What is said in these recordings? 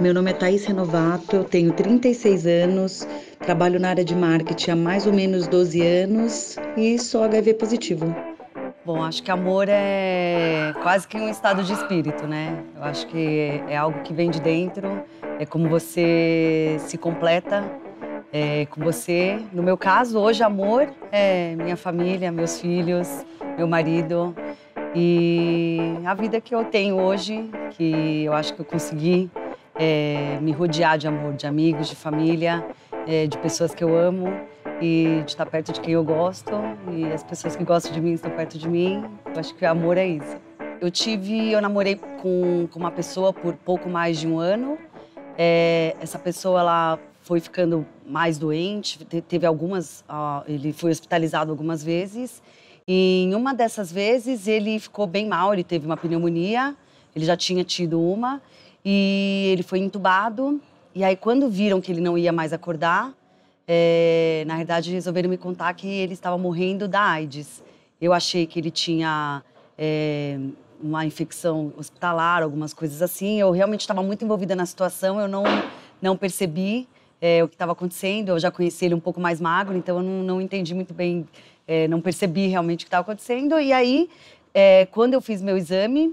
Meu nome é Thaís Renovato, eu tenho 36 anos, trabalho na área de marketing há mais ou menos 12 anos e sou HIV positivo. Bom, acho que amor é quase que um estado de espírito, né? Eu acho que é algo que vem de dentro, é como você se completa é, com você. No meu caso, hoje, amor é minha família, meus filhos, meu marido e a vida que eu tenho hoje, que eu acho que eu consegui é, me rodear de amor, de amigos, de família, é, de pessoas que eu amo e de estar perto de quem eu gosto. E as pessoas que gostam de mim estão perto de mim. Eu acho que o amor é isso. Eu tive, eu namorei com, com uma pessoa por pouco mais de um ano. É, essa pessoa, ela foi ficando mais doente, teve algumas, ele foi hospitalizado algumas vezes. E em uma dessas vezes ele ficou bem mal, ele teve uma pneumonia, ele já tinha tido uma e ele foi entubado. E aí, quando viram que ele não ia mais acordar, é, na verdade, resolveram me contar que ele estava morrendo da AIDS. Eu achei que ele tinha é, uma infecção hospitalar, algumas coisas assim. Eu realmente estava muito envolvida na situação, eu não, não percebi é, o que estava acontecendo. Eu já conheci ele um pouco mais magro, então eu não, não entendi muito bem, não percebi realmente o que estava acontecendo. E aí, quando eu fiz meu exame,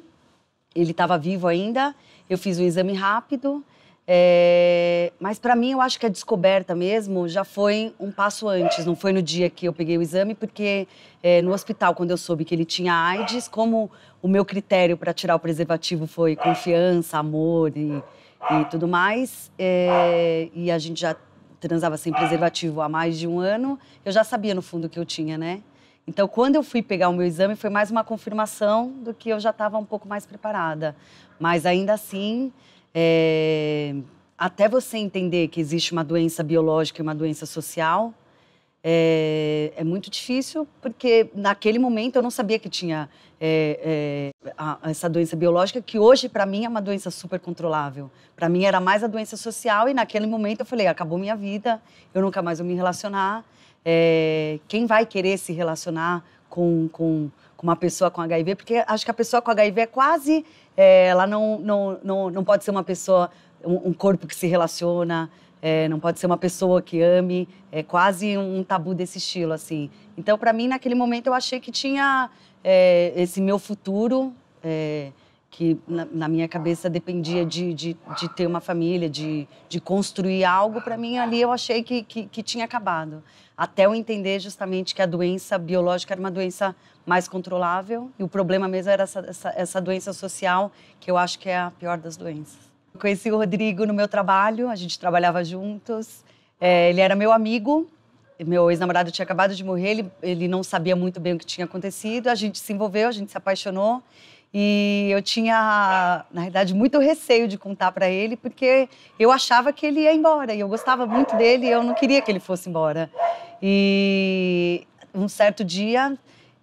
ele estava vivo ainda. Eu fiz o exame rápido, é... mas para mim eu acho que a descoberta mesmo já foi um passo antes. Não foi no dia que eu peguei o exame, porque é, no hospital, quando eu soube que ele tinha AIDS, como o meu critério para tirar o preservativo foi confiança, amor e, e tudo mais, é... e a gente já transava sem preservativo há mais de um ano, eu já sabia no fundo que eu tinha, né? Então, quando eu fui pegar o meu exame, foi mais uma confirmação do que eu já estava um pouco mais preparada. Mas ainda assim, é... até você entender que existe uma doença biológica e uma doença social, é, é, muito difícil, porque naquele momento eu não sabia que tinha é, é, a, essa doença biológica, que hoje para mim é uma doença super controlável. Para mim era mais a doença social, e naquele momento eu falei: acabou minha vida, eu nunca mais vou me relacionar é, quem vai querer se relacionar com, com, com, uma pessoa com HIV? Porque acho que a pessoa com HIV é quase. É, ela não, não, não, não pode ser uma pessoa, um, corpo que se relaciona, é, não pode ser uma pessoa que ame, é quase um tabu desse estilo, assim. Então, para mim, naquele momento, eu achei que tinha é, esse meu futuro. É, que na, na minha cabeça dependia de, de, de, ter uma família, de, de construir algo, para mim ali eu achei que, que, que tinha acabado. Até eu entender justamente que a doença biológica era uma doença mais controlável e o problema mesmo era essa, essa, essa doença social, que eu acho que é a pior das doenças. Eu conheci o Rodrigo no meu trabalho, a gente trabalhava juntos, é, ele era meu amigo, meu ex-namorado tinha acabado de morrer, ele, ele não sabia muito bem o que tinha acontecido, a gente se envolveu, a gente se apaixonou e eu tinha, na verdade, muito receio de contar para ele, porque eu achava que ele ia embora. E eu gostava muito dele e eu não queria que ele fosse embora. E um certo dia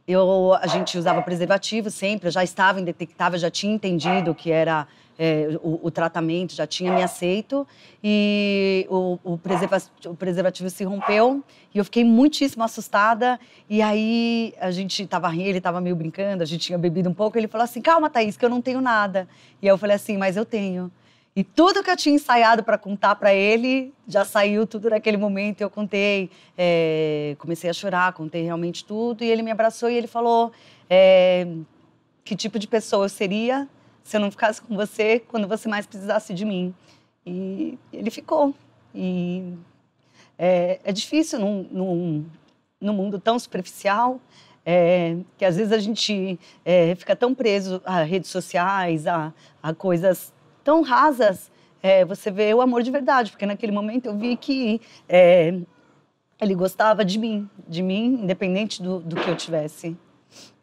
eu, a gente usava preservativo sempre, eu já estava indetectável, já tinha entendido que era é, o, o, tratamento, já tinha me aceito. E o, o, preserva, o, preservativo se rompeu e eu fiquei muitíssimo assustada. E aí a gente estava rindo, ele estava meio brincando, a gente tinha bebido um pouco. Ele falou assim: Calma, Thaís, que eu não tenho nada. E aí eu falei assim: Mas eu tenho. E tudo que eu tinha ensaiado para contar para ele já saiu tudo naquele momento. Eu contei, é, comecei a chorar, contei realmente tudo. E ele me abraçou e ele falou é, que tipo de pessoa eu seria se eu não ficasse com você quando você mais precisasse de mim. E ele ficou. E é, é difícil num, num, num, mundo tão superficial. que às vezes a gente fica tão preso a redes sociais, a, a coisas tão rasas, é, você vê o amor de verdade, porque naquele momento eu vi que é, ele gostava de mim, de mim, independente do, do que eu tivesse.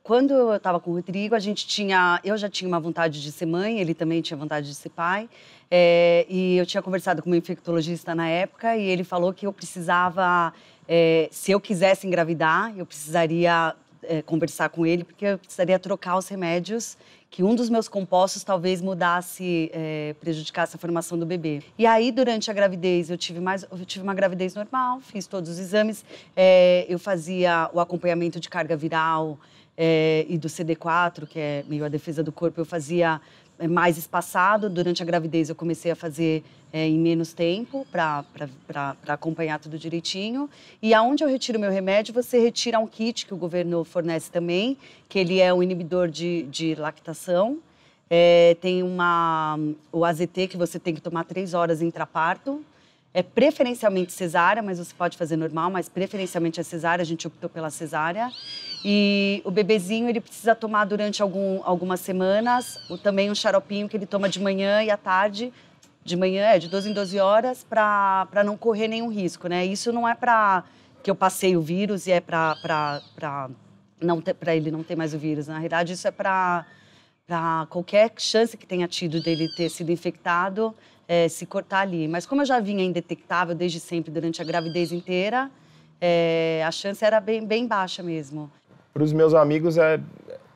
Quando eu estava com o Rodrigo, a gente tinha, eu já tinha uma vontade de ser mãe, ele também tinha vontade de ser pai. É, e eu tinha conversado com um infectologista na época e ele falou que eu precisava, é, se eu quisesse engravidar, eu precisaria é, conversar com ele, porque eu precisaria trocar os remédios, que um dos meus compostos talvez mudasse, é, prejudicasse a formação do bebê. E aí, durante a gravidez, eu tive, mais, eu tive uma gravidez normal, fiz todos os exames, é, eu fazia o acompanhamento de carga viral, é, e do CD4, que é meio a defesa do corpo, eu fazia é, mais espaçado. Durante a gravidez eu comecei a fazer é, em menos tempo para acompanhar tudo direitinho. E aonde eu retiro meu remédio, você retira um kit que o governo fornece também, que ele é um inibidor de, de lactação. É, tem uma, o AZT que você tem que tomar três horas intraparto, é preferencialmente cesárea, mas você pode fazer normal, mas preferencialmente a é cesárea, a gente optou pela cesárea. E o bebezinho, ele precisa tomar durante algum, algumas semanas, ou também um xaropinho que ele toma de manhã e à tarde, de manhã, é, de 12 em 12 horas, para não correr nenhum risco, né? Isso não é para que eu passei o vírus e é para ele não ter mais o vírus. Na realidade, isso é para para qualquer chance que tenha tido dele ter sido infectado, é, se cortar ali. Mas como eu já vinha indetectável desde sempre, durante a gravidez inteira, é, a chance era bem, bem baixa mesmo. Para os meus amigos, é,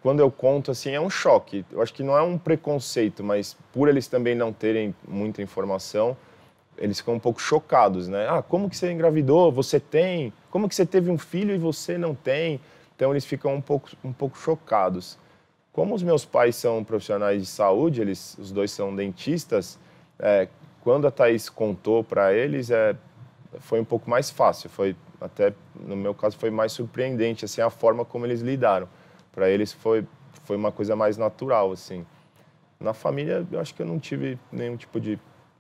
quando eu conto, assim, é um choque. Eu acho que não é um preconceito, mas por eles também não terem muita informação, eles ficam um pouco chocados, né? Ah, como que você engravidou? Você tem? Como que você teve um filho e você não tem? Então, eles ficam um pouco, um pouco chocados. Como os meus pais são profissionais de saúde, eles, os dois são dentistas, é, quando a Thaís contou para eles, é, foi um pouco mais fácil. Foi até, no meu caso, foi mais surpreendente, assim, a forma como eles lidaram. Para eles foi, foi uma coisa mais natural, assim. Na família, eu acho que eu não tive nenhum tipo de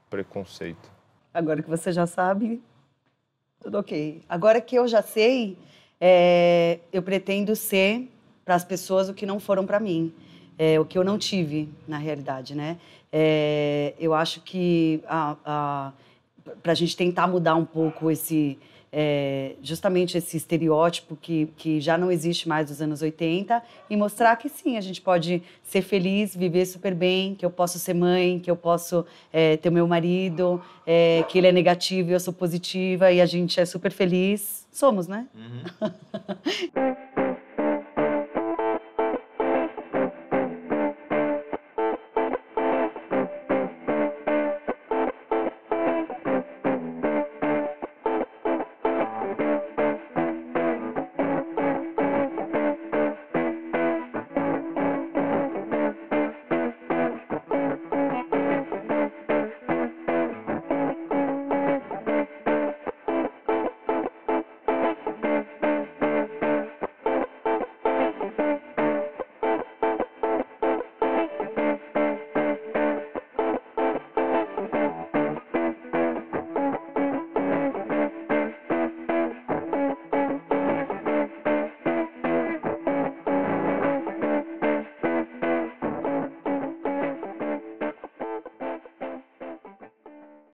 preconceito. Agora que você já sabe, tudo ok. Agora que eu já sei, é, eu pretendo ser para as pessoas o que não foram para mim, é, o que eu não tive na realidade, né? É, eu acho que para a gente tentar mudar um pouco esse é, justamente esse estereótipo que, que já não existe mais dos anos 80 e mostrar que sim, a gente pode ser feliz, viver super bem, que eu posso ser mãe, que eu posso é, ter o meu marido, é, que ele é negativo e eu sou positiva e a gente é super feliz. Somos, né? Uhum.